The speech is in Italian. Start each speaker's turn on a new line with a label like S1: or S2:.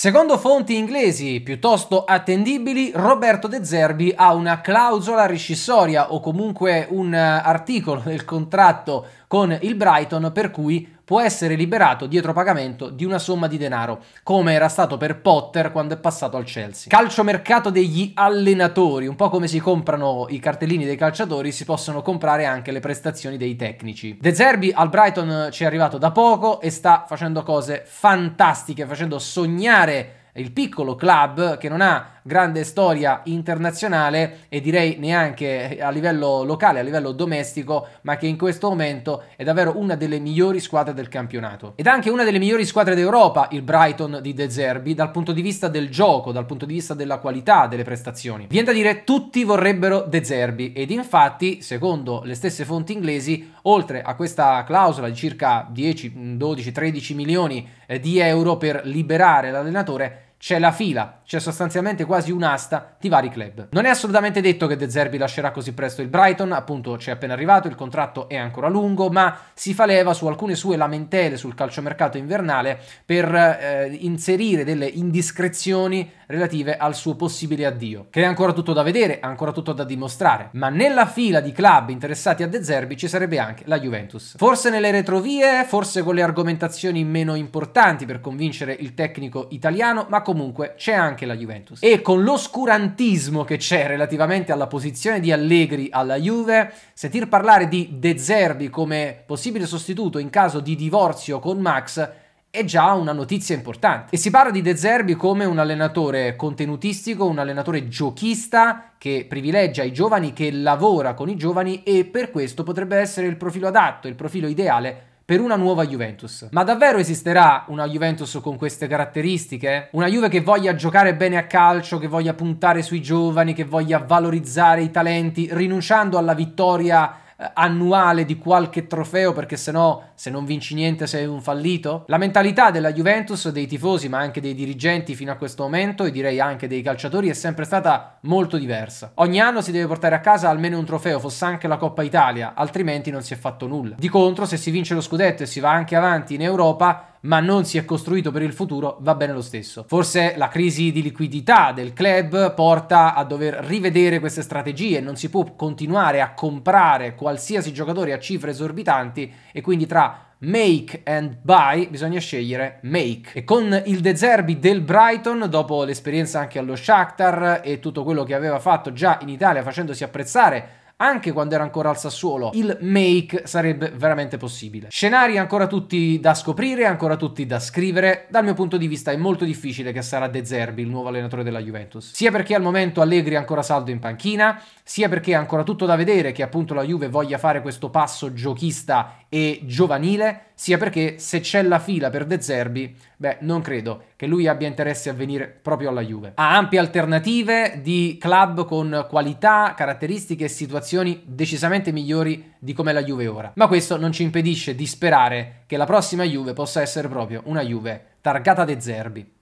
S1: Secondo fonti inglesi piuttosto attendibili, Roberto De Zerbi ha una clausola rescissoria o comunque un eh, articolo del contratto con il Brighton per cui può essere liberato dietro pagamento di una somma di denaro, come era stato per Potter quando è passato al Chelsea. Calciomercato degli allenatori, un po' come si comprano i cartellini dei calciatori, si possono comprare anche le prestazioni dei tecnici. De Zerbi al Brighton ci è arrivato da poco e sta facendo cose fantastiche, facendo sognare il piccolo club che non ha grande storia internazionale e direi neanche a livello locale, a livello domestico, ma che in questo momento è davvero una delle migliori squadre del campionato. Ed anche una delle migliori squadre d'Europa, il Brighton di De Zerbi, dal punto di vista del gioco, dal punto di vista della qualità delle prestazioni. Viene da dire tutti vorrebbero De Zerbi ed infatti, secondo le stesse fonti inglesi, oltre a questa clausola di circa 10, 12, 13 milioni eh, di euro per liberare l'allenatore, c'è la fila c'è sostanzialmente quasi un'asta di vari club. Non è assolutamente detto che De Zerbi lascerà così presto il Brighton, appunto c'è appena arrivato, il contratto è ancora lungo, ma si fa leva su alcune sue lamentele sul calciomercato invernale per eh, inserire delle indiscrezioni relative al suo possibile addio, che è ancora tutto da vedere, ancora tutto da dimostrare, ma nella fila di club interessati a De Zerbi ci sarebbe anche la Juventus. Forse nelle retrovie, forse con le argomentazioni meno importanti per convincere il tecnico italiano, ma comunque c'è anche anche la Juventus. E con l'oscurantismo che c'è relativamente alla posizione di Allegri alla Juve, sentir parlare di De Zerbi come possibile sostituto in caso di divorzio con Max è già una notizia importante. E si parla di De Zerbi come un allenatore contenutistico, un allenatore giochista che privilegia i giovani, che lavora con i giovani e per questo potrebbe essere il profilo adatto, il profilo ideale per una nuova Juventus. Ma davvero esisterà una Juventus con queste caratteristiche? Una Juve che voglia giocare bene a calcio, che voglia puntare sui giovani, che voglia valorizzare i talenti, rinunciando alla vittoria eh, annuale di qualche trofeo perché sennò se non vinci niente sei un fallito? La mentalità della Juventus, dei tifosi ma anche dei dirigenti fino a questo momento e direi anche dei calciatori è sempre stata molto diversa. Ogni anno si deve portare a casa almeno un trofeo, fosse anche la Coppa Italia, altrimenti non si è fatto nulla. Di contro se si vince lo scudetto e si va anche avanti in Europa ma non si è costruito per il futuro, va bene lo stesso. Forse la crisi di liquidità del club porta a dover rivedere queste strategie, non si può continuare a comprare qualsiasi giocatore a cifre esorbitanti e quindi tra make and buy bisogna scegliere make e con il De Zerbi del Brighton dopo l'esperienza anche allo Shakhtar e tutto quello che aveva fatto già in Italia facendosi apprezzare anche quando era ancora al Sassuolo, il make sarebbe veramente possibile. Scenari ancora tutti da scoprire, ancora tutti da scrivere. Dal mio punto di vista è molto difficile che sarà De Zerbi il nuovo allenatore della Juventus, sia perché al momento Allegri è ancora saldo in panchina, sia perché è ancora tutto da vedere che appunto la Juve voglia fare questo passo giochista e giovanile, sia perché se c'è la fila per De Zerbi, beh, non credo che lui abbia interesse a venire proprio alla Juve. Ha ampie alternative di club con qualità, caratteristiche e situazioni decisamente migliori di come la Juve ora. Ma questo non ci impedisce di sperare che la prossima Juve possa essere proprio una Juve targata De Zerbi.